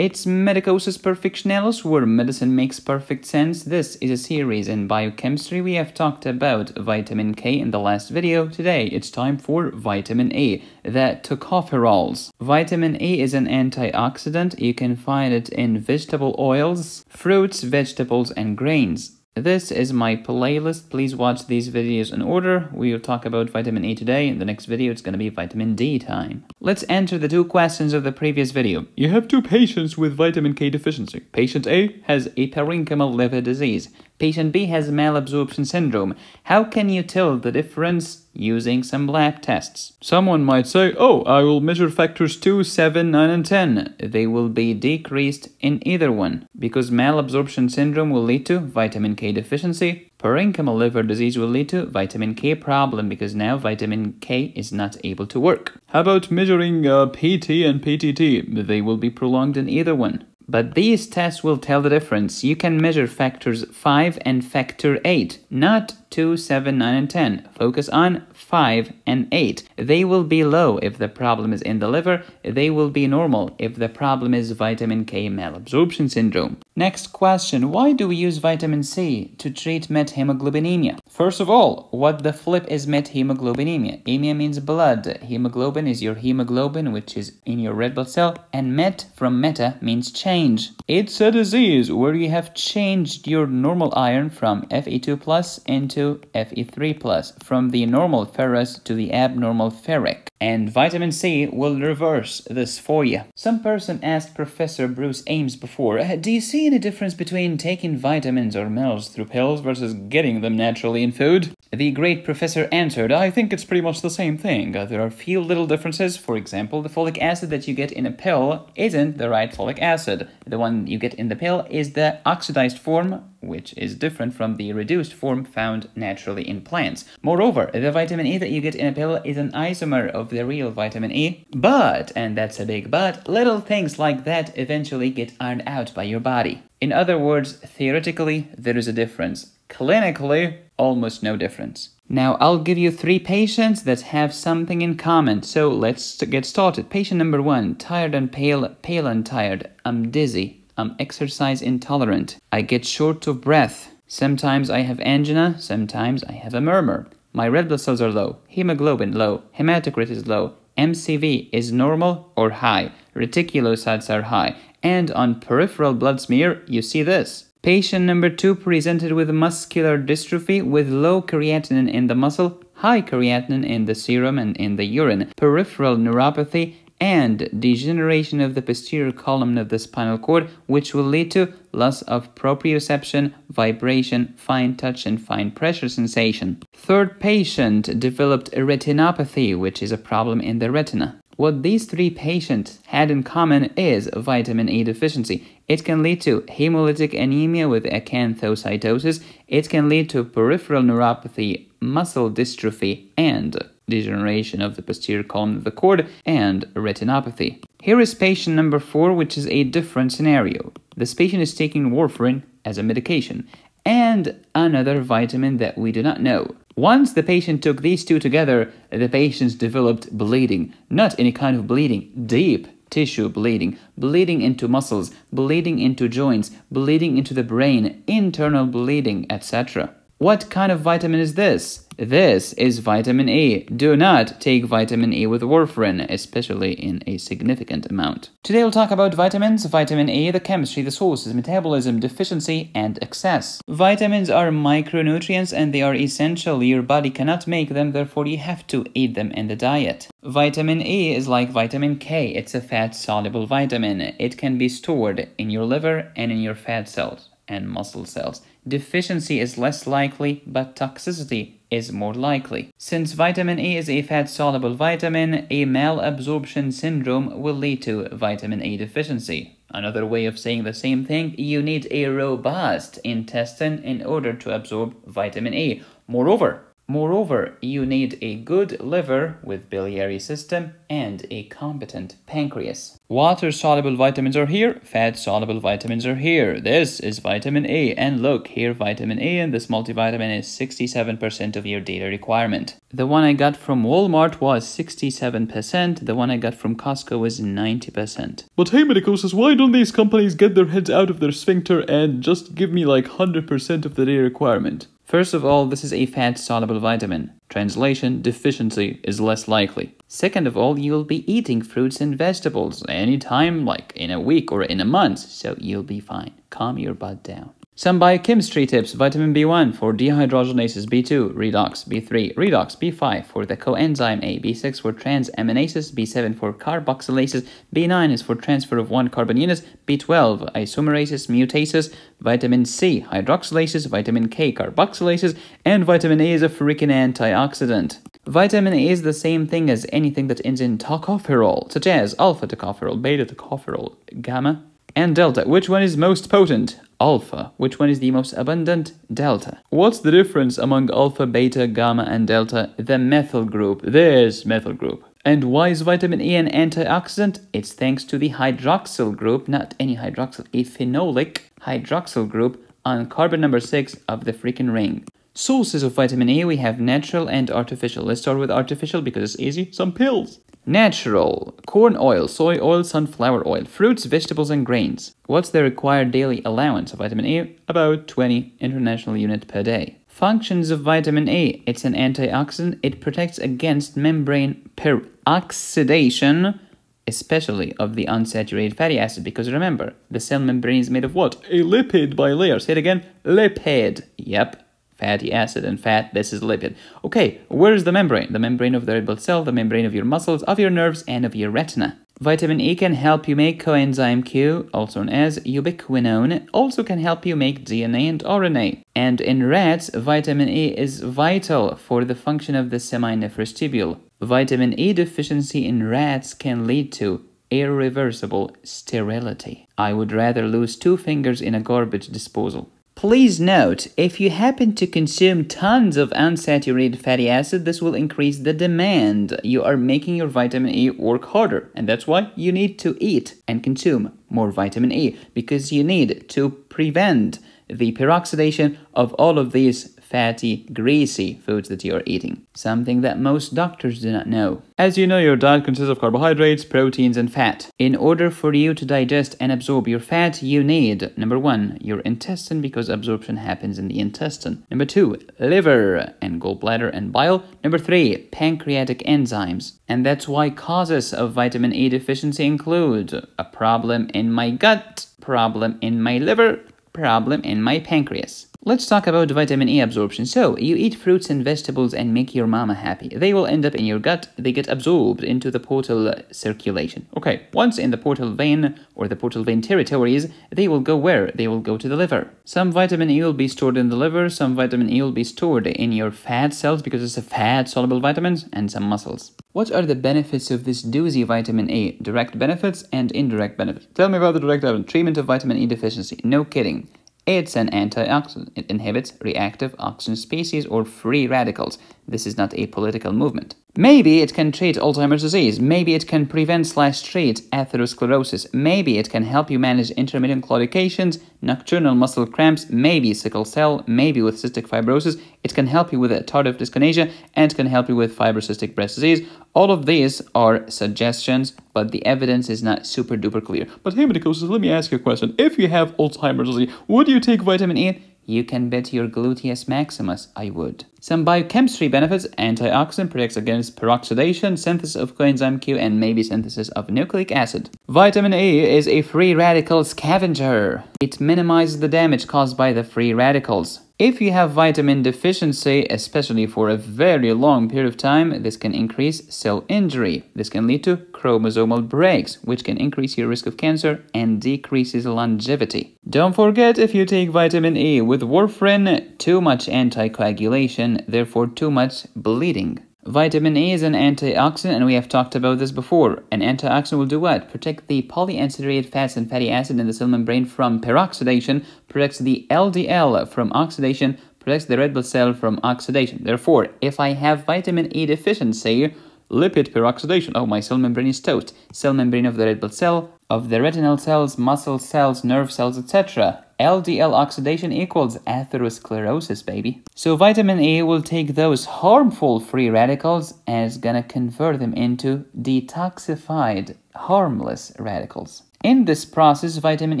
It's Medicosis Perfectionellus, where medicine makes perfect sense. This is a series in biochemistry. We have talked about vitamin K in the last video. Today, it's time for vitamin A, the tocopherols. Vitamin A is an antioxidant. You can find it in vegetable oils, fruits, vegetables, and grains. This is my playlist. Please watch these videos in order. We will talk about vitamin E today. In the next video, it's going to be vitamin D time. Let's answer the two questions of the previous video. You have two patients with vitamin K deficiency. Patient A has a parenchymal liver disease. Patient B has malabsorption syndrome. How can you tell the difference using some lab tests. Someone might say, oh, I will measure factors 2, 7, 9 and 10. They will be decreased in either one, because malabsorption syndrome will lead to vitamin K deficiency, parenchymal liver disease will lead to vitamin K problem because now vitamin K is not able to work. How about measuring uh, PT and PTT? They will be prolonged in either one. But these tests will tell the difference. You can measure factors 5 and factor 8, not 2, 7, 9, and 10. Focus on 5 and 8. They will be low if the problem is in the liver. They will be normal if the problem is vitamin K malabsorption syndrome. Next question, why do we use vitamin C to treat methemoglobinemia? First of all, what the flip is methemoglobinemia? Emia means blood, hemoglobin is your hemoglobin which is in your red blood cell, and met from meta means change. It's a disease where you have changed your normal iron from Fe2 plus into Fe3 plus, from the normal ferrous to the abnormal ferric and vitamin C will reverse this for you. Some person asked Professor Bruce Ames before, uh, do you see any difference between taking vitamins or minerals through pills versus getting them naturally in food? The great professor answered, I think it's pretty much the same thing. Uh, there are a few little differences. For example, the folic acid that you get in a pill isn't the right folic acid. The one you get in the pill is the oxidized form which is different from the reduced form found naturally in plants. Moreover, the vitamin E that you get in a pill is an isomer of the real vitamin E, but, and that's a big but, little things like that eventually get ironed out by your body. In other words, theoretically, there is a difference. Clinically, almost no difference. Now, I'll give you three patients that have something in common, so let's get started. Patient number one, tired and pale, pale and tired, I'm dizzy, I'm exercise intolerant. I get short of breath. Sometimes I have angina, sometimes I have a murmur. My red blood cells are low, hemoglobin low, hematocrit is low, MCV is normal or high, reticulocytes are high, and on peripheral blood smear, you see this. Patient number 2 presented with muscular dystrophy with low creatinine in the muscle, high creatinine in the serum and in the urine, peripheral neuropathy, and degeneration of the posterior column of the spinal cord, which will lead to loss of proprioception, vibration, fine touch, and fine pressure sensation. Third patient developed retinopathy, which is a problem in the retina. What these three patients had in common is vitamin A deficiency. It can lead to hemolytic anemia with acanthocytosis, it can lead to peripheral neuropathy, muscle dystrophy, and degeneration of the posterior column of the cord, and retinopathy. Here is patient number 4, which is a different scenario. This patient is taking warfarin as a medication and another vitamin that we do not know. Once the patient took these two together, the patients developed bleeding, not any kind of bleeding, deep tissue bleeding, bleeding into muscles, bleeding into joints, bleeding into the brain, internal bleeding, etc. What kind of vitamin is this? This is vitamin E. Do not take vitamin E with warfarin, especially in a significant amount. Today we'll talk about vitamins, vitamin E, the chemistry, the sources, metabolism, deficiency, and excess. Vitamins are micronutrients and they are essential. Your body cannot make them, therefore you have to eat them in the diet. Vitamin E is like vitamin K. It's a fat-soluble vitamin. It can be stored in your liver and in your fat cells and muscle cells. Deficiency is less likely, but toxicity is more likely. Since vitamin A is a fat-soluble vitamin, a malabsorption syndrome will lead to vitamin A deficiency. Another way of saying the same thing, you need a robust intestine in order to absorb vitamin A. Moreover, Moreover, you need a good liver with biliary system and a competent pancreas. Water-soluble vitamins are here, fat-soluble vitamins are here. This is vitamin A, and look, here vitamin A and this multivitamin is 67% of your daily requirement. The one I got from Walmart was 67%, the one I got from Costco was 90%. But hey Medicosis, why don't these companies get their heads out of their sphincter and just give me like 100% of the daily requirement? First of all, this is a fat-soluble vitamin. Translation, deficiency is less likely. Second of all, you'll be eating fruits and vegetables anytime, like in a week or in a month, so you'll be fine. Calm your butt down. Some biochemistry tips vitamin B1 for dehydrogenases B2, redox B3, redox B5 for the coenzyme A, B6 for transaminases, B7 for carboxylases, B9 is for transfer of one carbon units, B12 isomerases, mutases, vitamin C hydroxylases, vitamin K carboxylases, and vitamin A is a freaking antioxidant. Vitamin A is the same thing as anything that ends in tocopherol, such as alpha tocopherol, beta tocopherol, gamma and delta. Which one is most potent? Alpha. Which one is the most abundant? Delta. What's the difference among alpha, beta, gamma, and delta? The methyl group. There's methyl group. And why is vitamin E an antioxidant? It's thanks to the hydroxyl group, not any hydroxyl, a phenolic hydroxyl group on carbon number 6 of the freaking ring. Sources of vitamin E we have natural and artificial. Let's start with artificial because it's easy. Some pills. Natural corn oil, soy oil, sunflower oil, fruits, vegetables, and grains. What's the required daily allowance of vitamin A? About 20 international unit per day. Functions of vitamin A it's an antioxidant, it protects against membrane peroxidation, especially of the unsaturated fatty acid, because remember, the cell membrane is made of what? A lipid bilayer. Say it again lipid. Yep, fatty acid and fat, this is lipid. Okay, where is the membrane? The membrane of the red blood cell, the membrane of your muscles, of your nerves, and of your retina. Vitamin E can help you make coenzyme Q, also known as ubiquinone, also can help you make DNA and RNA. And in rats, vitamin E is vital for the function of the seminiferous tubule. Vitamin E deficiency in rats can lead to irreversible sterility. I would rather lose two fingers in a garbage disposal. Please note, if you happen to consume tons of unsaturated fatty acid, this will increase the demand. You are making your vitamin E work harder, and that's why you need to eat and consume more vitamin E because you need to prevent the peroxidation of all of these fatty, greasy foods that you're eating, something that most doctors do not know. As you know, your diet consists of carbohydrates, proteins, and fat. In order for you to digest and absorb your fat, you need number one, your intestine, because absorption happens in the intestine, number two, liver and gallbladder and bile, number three, pancreatic enzymes. And that's why causes of vitamin A deficiency include a problem in my gut, problem in my liver, problem in my pancreas. Let's talk about vitamin E absorption. So, you eat fruits and vegetables and make your mama happy. They will end up in your gut, they get absorbed into the portal circulation. Okay, once in the portal vein or the portal vein territories, they will go where? They will go to the liver. Some vitamin E will be stored in the liver, some vitamin E will be stored in your fat cells because it's a fat soluble vitamin, and some muscles. What are the benefits of this doozy vitamin A? Direct benefits and indirect benefits. Tell me about the direct treatment of vitamin E deficiency. No kidding. It's an antioxidant. It inhibits reactive oxygen species or free radicals. This is not a political movement. Maybe it can treat Alzheimer's disease. Maybe it can prevent slash treat atherosclerosis. Maybe it can help you manage intermittent claudications, nocturnal muscle cramps, maybe sickle cell, maybe with cystic fibrosis. It can help you with tardive dyskinesia and can help you with fibrocystic breast disease. All of these are suggestions, but the evidence is not super duper clear. But hey, Medicoses, let me ask you a question. If you have Alzheimer's disease, would you take vitamin E? You can bet your gluteus maximus I would. Some biochemistry benefits, antioxidant protects against peroxidation, synthesis of coenzyme Q, and maybe synthesis of nucleic acid. Vitamin E is a free radical scavenger. It minimizes the damage caused by the free radicals. If you have vitamin deficiency, especially for a very long period of time, this can increase cell injury. This can lead to chromosomal breaks, which can increase your risk of cancer and decreases longevity. Don't forget if you take vitamin E with warfarin, too much anticoagulation, therefore too much bleeding. Vitamin A is an antioxidant, and we have talked about this before. An antioxidant will do what? Protect the polyunsaturated fats and fatty acid in the cell membrane from peroxidation, protects the LDL from oxidation, protects the red blood cell from oxidation. Therefore, if I have vitamin A deficiency, lipid peroxidation, oh, my cell membrane is toast. Cell membrane of the red blood cell, of the retinal cells, muscle cells, nerve cells, etc. LDL oxidation equals atherosclerosis, baby. So vitamin A will take those harmful free radicals and is gonna convert them into detoxified, harmless radicals. In this process, vitamin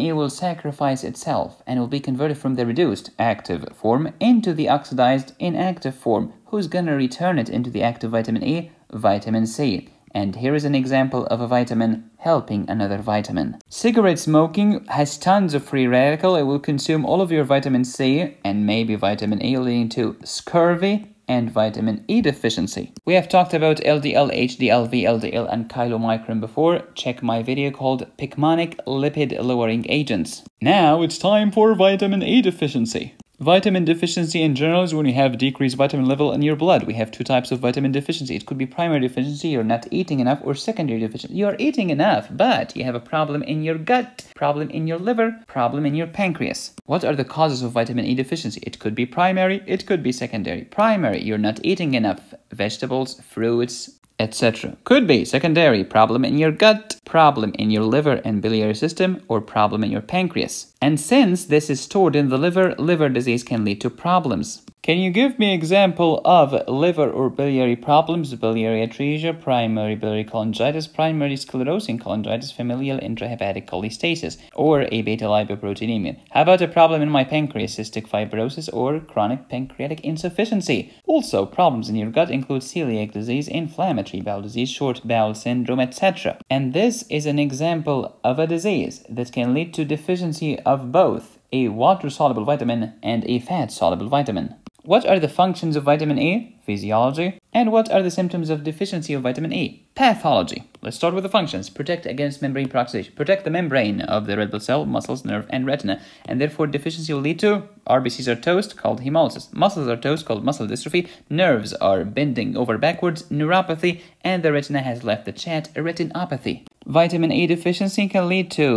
A will sacrifice itself and will be converted from the reduced, active form into the oxidized, inactive form, who's gonna return it into the active vitamin A, vitamin C. And here is an example of a vitamin helping another vitamin. Cigarette smoking has tons of free radical. It will consume all of your vitamin C and maybe vitamin E leading to scurvy and vitamin E deficiency. We have talked about LDL, HDL, VLDL and chylomicron before. Check my video called Picmonic Lipid Lowering Agents. Now it's time for vitamin E deficiency. Vitamin deficiency in general is when you have decreased vitamin level in your blood. We have two types of vitamin deficiency. It could be primary deficiency, you're not eating enough, or secondary deficiency. You're eating enough, but you have a problem in your gut, problem in your liver, problem in your pancreas. What are the causes of vitamin E deficiency? It could be primary, it could be secondary. Primary, you're not eating enough vegetables, fruits, etc. Could be secondary problem in your gut, problem in your liver and biliary system, or problem in your pancreas. And since this is stored in the liver, liver disease can lead to problems. Can you give me example of liver or biliary problems, biliary atresia, primary biliary cholangitis, primary sclerosing cholangitis, familial intrahepatic cholestasis, or A-beta lipoproteinemia? How about a problem in my pancreas, cystic fibrosis, or chronic pancreatic insufficiency? Also, problems in your gut include celiac disease, inflammatory bowel disease, short bowel syndrome, etc. And this is an example of a disease that can lead to deficiency of both a water-soluble vitamin and a fat-soluble vitamin. What are the functions of vitamin A? physiology, and what are the symptoms of deficiency of vitamin E. Pathology. Let's start with the functions. Protect against membrane peroxidation. Protect the membrane of the red blood cell, muscles, nerve, and retina, and therefore deficiency will lead to RBCs are toast, called hemolysis. Muscles are toast, called muscle dystrophy. Nerves are bending over backwards, neuropathy, and the retina has left the chat, retinopathy. Vitamin A deficiency can lead to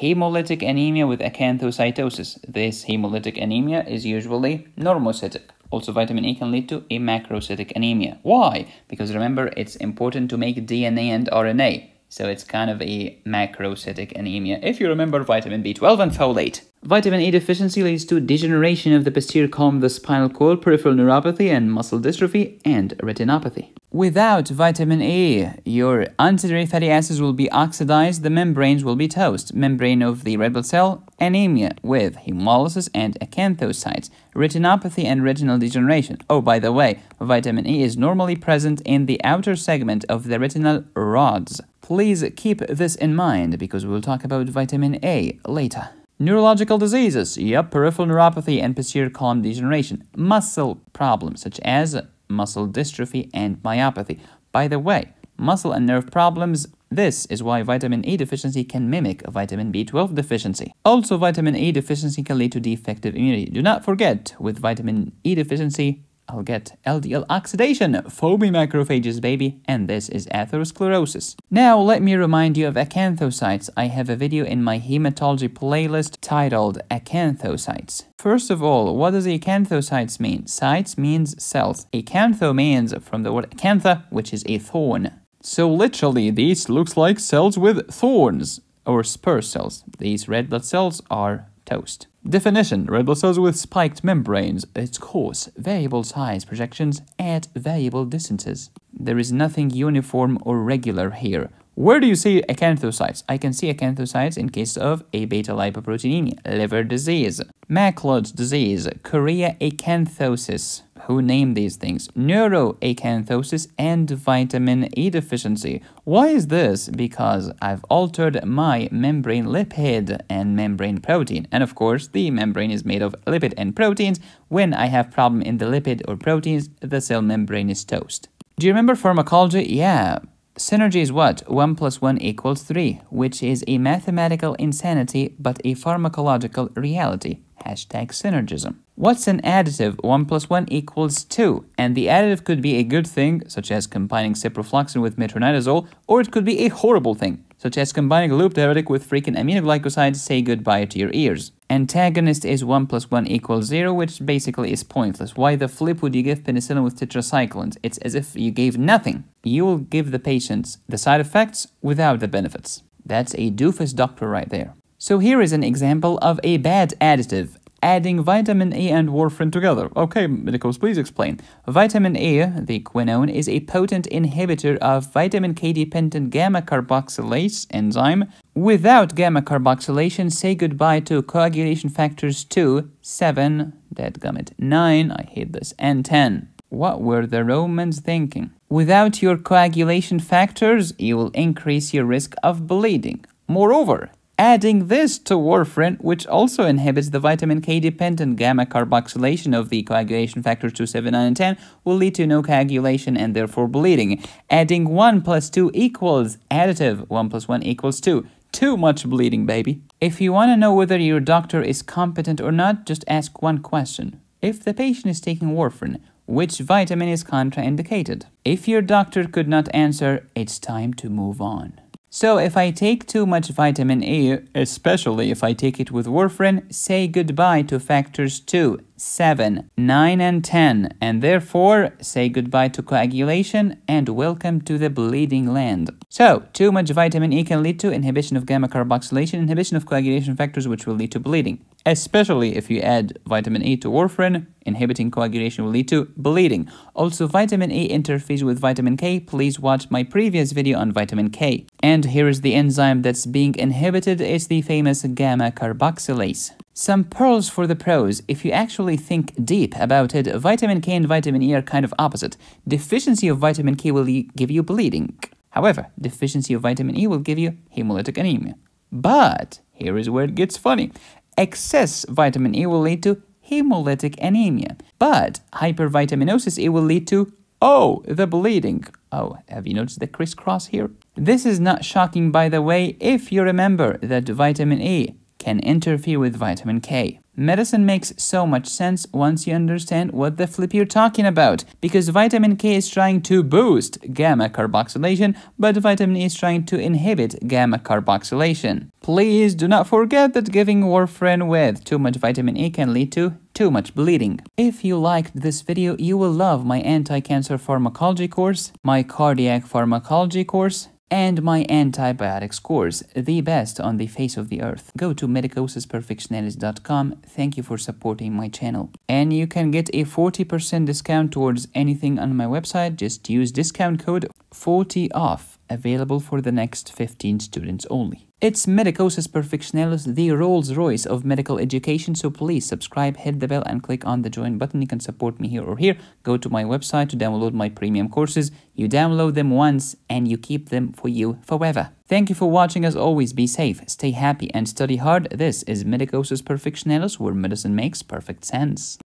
hemolytic anemia with acanthocytosis. This hemolytic anemia is usually normocytic. Also, vitamin E can lead to a macrocytic anemia. Why? Because remember, it's important to make DNA and RNA. So it's kind of a macrocytic anemia if you remember vitamin B12 and folate. Vitamin E deficiency leads to degeneration of the posterior column of the spinal cord, peripheral neuropathy and muscle dystrophy, and retinopathy. Without vitamin E, your unsaturated fatty acids will be oxidized, the membranes will be toast, membrane of the red blood cell, anemia with hemolysis and acanthocytes, retinopathy and retinal degeneration. Oh, by the way, vitamin E is normally present in the outer segment of the retinal rods. Please keep this in mind because we will talk about vitamin A later. Neurological diseases, yep, peripheral neuropathy and posterior column degeneration. Muscle problems such as muscle dystrophy, and myopathy. By the way, muscle and nerve problems this is why vitamin A deficiency can mimic vitamin B12 deficiency. Also, vitamin A deficiency can lead to defective immunity. Do not forget, with vitamin E deficiency, I'll get LDL oxidation, foamy macrophages, baby, and this is atherosclerosis. Now, let me remind you of acanthocytes. I have a video in my hematology playlist titled Acanthocytes. First of all, what does acanthocytes mean? Cytes means cells. Acantho means from the word acantha, which is a thorn. So literally, these looks like cells with thorns or spur cells. These red blood cells are toast. Definition Red blood cells with spiked membranes, its course, variable size projections at variable distances. There is nothing uniform or regular here. Where do you see acanthocytes? I can see acanthocytes in case of A beta lipoproteinemia, liver disease, MacLeod's disease, chorea acanthosis, who named these things neuroacanthosis and vitamin A deficiency. Why is this? Because I've altered my membrane lipid and membrane protein. And of course, the membrane is made of lipid and proteins. When I have problem in the lipid or proteins, the cell membrane is toast. Do you remember pharmacology? Yeah. Synergy is what? 1 plus 1 equals 3, which is a mathematical insanity but a pharmacological reality. Hashtag synergism. What's an additive? 1 plus 1 equals 2. And the additive could be a good thing, such as combining ciprofloxacin with metronidazole, or it could be a horrible thing, such as combining a diuretic with freaking aminoglycosides, say goodbye to your ears. Antagonist is 1 plus 1 equals 0, which basically is pointless. Why the flip would you give penicillin with tetracyclines? It's as if you gave nothing. You will give the patients the side effects without the benefits. That's a doofus doctor right there. So here is an example of a bad additive, adding vitamin A and warfarin together. Okay, medicals, please explain. Vitamin A, the quinone, is a potent inhibitor of vitamin K-dependent gamma-carboxylase enzyme. Without gamma-carboxylation, say goodbye to coagulation factors 2, 7, dadgummit, 9, I hate this, and 10. What were the Romans thinking? Without your coagulation factors, you will increase your risk of bleeding. Moreover, Adding this to warfarin, which also inhibits the vitamin K dependent gamma carboxylation of the coagulation factors 2, 7, 9, and 10, will lead to no coagulation and therefore bleeding. Adding 1 plus 2 equals additive, 1 plus 1 equals 2. Too much bleeding, baby. If you want to know whether your doctor is competent or not, just ask one question. If the patient is taking warfarin, which vitamin is contraindicated? If your doctor could not answer, it's time to move on. So if I take too much vitamin A, especially if I take it with warfarin, say goodbye to factors 2 7, 9, and 10, and therefore say goodbye to coagulation and welcome to the bleeding land. So, too much vitamin E can lead to inhibition of gamma carboxylation, inhibition of coagulation factors, which will lead to bleeding, especially if you add vitamin E to warfarin inhibiting coagulation will lead to bleeding. Also, vitamin E interferes with vitamin K. Please watch my previous video on vitamin K. And here is the enzyme that's being inhibited. It's the famous gamma carboxylase. Some pearls for the pros. If you actually think deep about it, vitamin K and vitamin E are kind of opposite. Deficiency of vitamin K will give you bleeding. However, deficiency of vitamin E will give you hemolytic anemia. But here is where it gets funny. Excess vitamin E will lead to hemolytic anemia. But hypervitaminosis E will lead to, oh, the bleeding. Oh, have you noticed the crisscross here? This is not shocking, by the way, if you remember that vitamin E can interfere with vitamin K. Medicine makes so much sense once you understand what the flip you're talking about, because vitamin K is trying to boost gamma carboxylation, but vitamin E is trying to inhibit gamma carboxylation. Please do not forget that giving warfarin with too much vitamin E can lead to too much bleeding. If you liked this video, you will love my anti-cancer pharmacology course, my cardiac pharmacology course, and my antibiotics course, the best on the face of the earth. Go to medicosisperfectionalis.com. Thank you for supporting my channel. And you can get a 40% discount towards anything on my website. Just use discount code 40OFF, available for the next 15 students only. It's Medicosis Perfectionalis, the Rolls Royce of medical education, so please subscribe, hit the bell, and click on the join button. You can support me here or here. Go to my website to download my premium courses. You download them once and you keep them for you forever. Thank you for watching. As always, be safe, stay happy, and study hard. This is Medicosis Perfectionalis, where medicine makes perfect sense.